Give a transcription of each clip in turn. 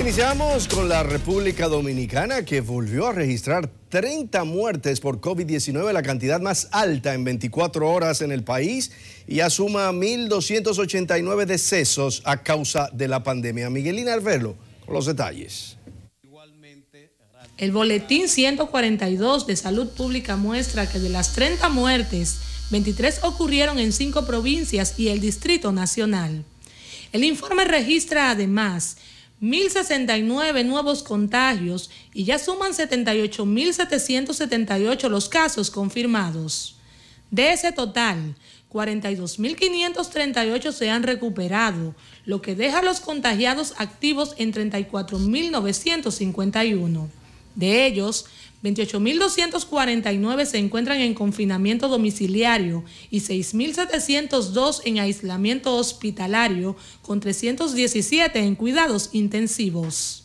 Iniciamos con la República Dominicana que volvió a registrar 30 muertes por COVID-19, la cantidad más alta en 24 horas en el país y asuma suma 1.289 decesos a causa de la pandemia. Miguelina Alverlo con los detalles. El boletín 142 de salud pública muestra que de las 30 muertes, 23 ocurrieron en cinco provincias y el Distrito Nacional. El informe registra además 1.069 nuevos contagios y ya suman 78.778 los casos confirmados. De ese total, 42.538 se han recuperado, lo que deja a los contagiados activos en 34.951. De ellos, 28.249 se encuentran en confinamiento domiciliario y 6.702 en aislamiento hospitalario, con 317 en cuidados intensivos.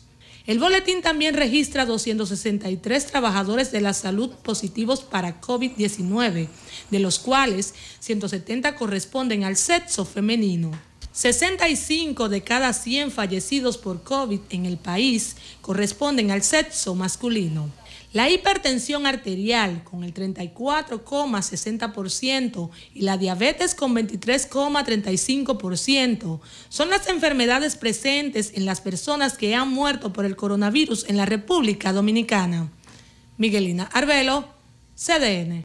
El boletín también registra 263 trabajadores de la salud positivos para COVID-19, de los cuales 170 corresponden al sexo femenino. 65 de cada 100 fallecidos por COVID en el país corresponden al sexo masculino. La hipertensión arterial con el 34,60% y la diabetes con 23,35% son las enfermedades presentes en las personas que han muerto por el coronavirus en la República Dominicana. Miguelina Arbelo, CDN.